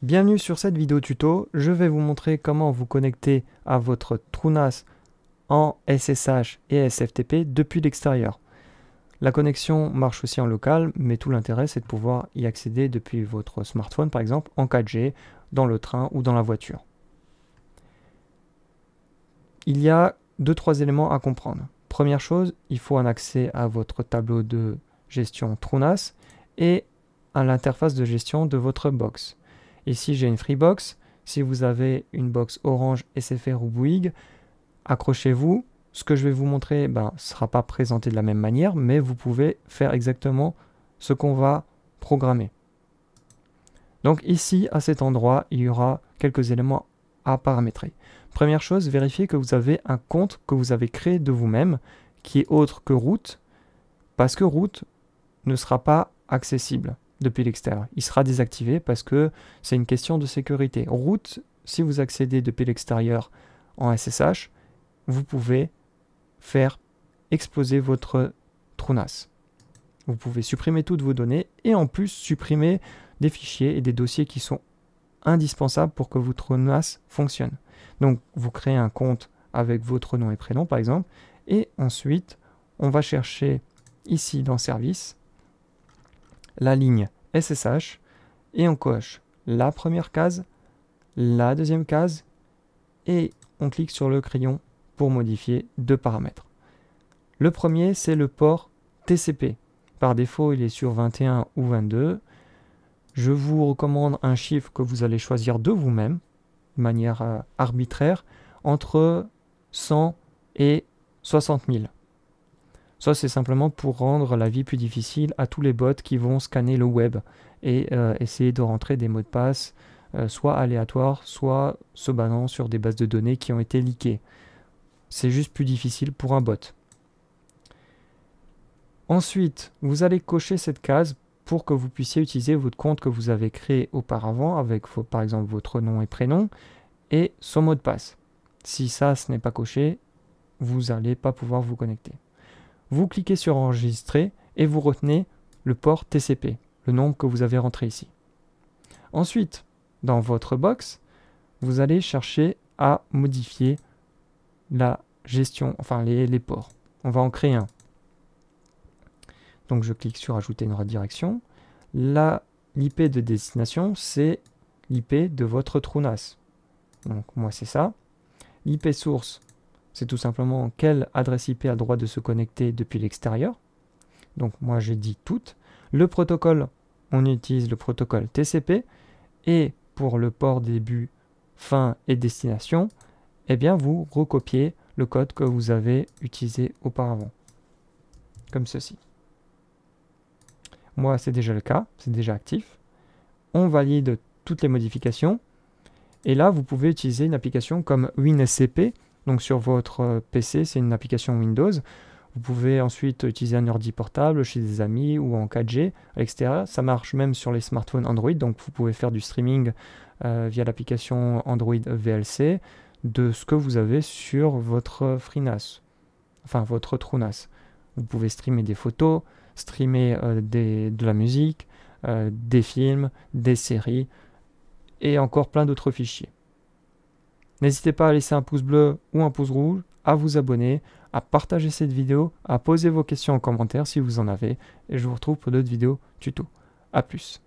Bienvenue sur cette vidéo tuto, je vais vous montrer comment vous connecter à votre TrueNAS en SSH et SFTP depuis l'extérieur. La connexion marche aussi en local, mais tout l'intérêt c'est de pouvoir y accéder depuis votre smartphone par exemple en 4G, dans le train ou dans la voiture. Il y a deux trois éléments à comprendre. Première chose, il faut un accès à votre tableau de gestion TrueNAS et à l'interface de gestion de votre box. Ici, j'ai une Freebox. Si vous avez une box Orange, SFR ou Bouygues, accrochez-vous. Ce que je vais vous montrer ne ben, sera pas présenté de la même manière, mais vous pouvez faire exactement ce qu'on va programmer. Donc ici, à cet endroit, il y aura quelques éléments à paramétrer. Première chose, vérifiez que vous avez un compte que vous avez créé de vous-même, qui est autre que route, parce que route ne sera pas accessible depuis l'extérieur. Il sera désactivé parce que c'est une question de sécurité. Route, si vous accédez depuis l'extérieur en SSH, vous pouvez faire exploser votre TrueNAS. Vous pouvez supprimer toutes vos données et en plus supprimer des fichiers et des dossiers qui sont indispensables pour que votre NAS fonctionne. Donc vous créez un compte avec votre nom et prénom par exemple et ensuite on va chercher ici dans service la ligne SSH et on coche la première case, la deuxième case et on clique sur le crayon pour modifier deux paramètres. Le premier, c'est le port TCP. Par défaut, il est sur 21 ou 22. Je vous recommande un chiffre que vous allez choisir de vous-même, de manière euh, arbitraire, entre 100 et 60 000. Ça, c'est simplement pour rendre la vie plus difficile à tous les bots qui vont scanner le web et euh, essayer de rentrer des mots de passe, euh, soit aléatoires, soit se bannant sur des bases de données qui ont été leakées. C'est juste plus difficile pour un bot. Ensuite, vous allez cocher cette case pour que vous puissiez utiliser votre compte que vous avez créé auparavant avec par exemple votre nom et prénom et son mot de passe. Si ça, ce n'est pas coché, vous n'allez pas pouvoir vous connecter vous cliquez sur enregistrer et vous retenez le port TCP, le nombre que vous avez rentré ici. Ensuite, dans votre box, vous allez chercher à modifier la gestion, enfin les, ports. On va en créer un. Donc je clique sur ajouter une redirection. Là, l'IP de destination, c'est l'IP de votre Trounas. Donc moi c'est ça. L'IP source, c'est tout simplement quelle adresse IP a le droit de se connecter depuis l'extérieur. Donc moi j'ai dit toutes. Le protocole, on utilise le protocole TCP. Et pour le port début, fin et destination, eh bien vous recopiez le code que vous avez utilisé auparavant. Comme ceci. Moi c'est déjà le cas, c'est déjà actif. On valide toutes les modifications. Et là vous pouvez utiliser une application comme WinSCP donc sur votre euh, PC, c'est une application Windows. Vous pouvez ensuite utiliser un ordi portable chez des amis ou en 4G etc. Ça marche même sur les smartphones Android, donc vous pouvez faire du streaming euh, via l'application Android VLC de ce que vous avez sur votre FreeNAS, enfin votre TrueNAS. Vous pouvez streamer des photos, streamer euh, des, de la musique, des films, des séries et encore plein d'autres fichiers. N'hésitez pas à laisser un pouce bleu ou un pouce rouge, à vous abonner, à partager cette vidéo, à poser vos questions en commentaire si vous en avez, et je vous retrouve pour d'autres vidéos tuto. A plus